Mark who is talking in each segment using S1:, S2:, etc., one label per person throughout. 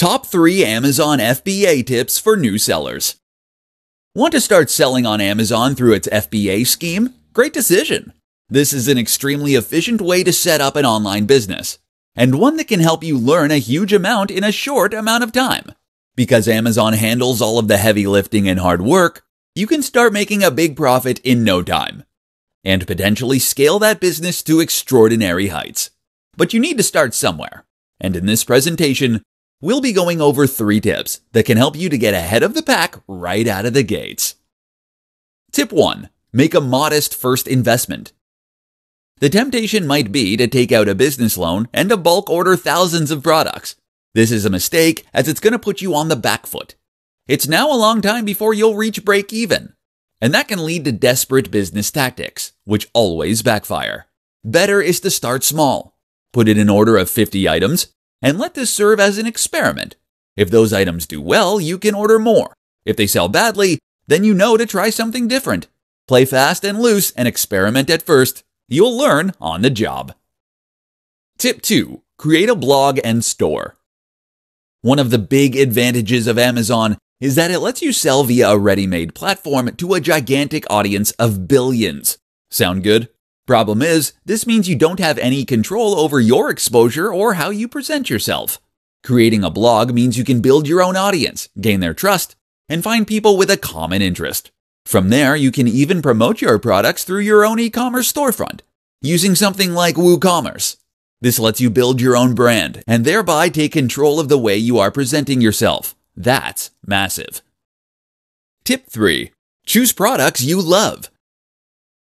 S1: Top 3 Amazon FBA Tips for New Sellers Want to start selling on Amazon through its FBA scheme? Great decision! This is an extremely efficient way to set up an online business, and one that can help you learn a huge amount in a short amount of time. Because Amazon handles all of the heavy lifting and hard work, you can start making a big profit in no time, and potentially scale that business to extraordinary heights. But you need to start somewhere, and in this presentation, We'll be going over three tips that can help you to get ahead of the pack right out of the gates. Tip 1. Make a modest first investment. The temptation might be to take out a business loan and to bulk order thousands of products. This is a mistake as it's going to put you on the back foot. It's now a long time before you'll reach break even. And that can lead to desperate business tactics, which always backfire. Better is to start small. Put in an order of 50 items, and let this serve as an experiment. If those items do well, you can order more. If they sell badly, then you know to try something different. Play fast and loose and experiment at first. You'll learn on the job. Tip 2 Create a blog and store. One of the big advantages of Amazon is that it lets you sell via a ready made platform to a gigantic audience of billions. Sound good? Problem is, this means you don't have any control over your exposure or how you present yourself. Creating a blog means you can build your own audience, gain their trust, and find people with a common interest. From there, you can even promote your products through your own e-commerce storefront, using something like WooCommerce. This lets you build your own brand and thereby take control of the way you are presenting yourself. That's massive. Tip 3. Choose products you love.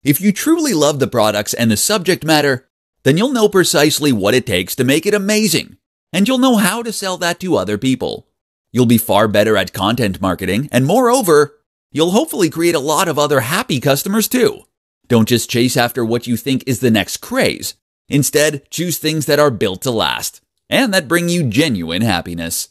S1: If you truly love the products and the subject matter, then you'll know precisely what it takes to make it amazing, and you'll know how to sell that to other people. You'll be far better at content marketing, and moreover, you'll hopefully create a lot of other happy customers too. Don't just chase after what you think is the next craze. Instead, choose things that are built to last and that bring you genuine happiness.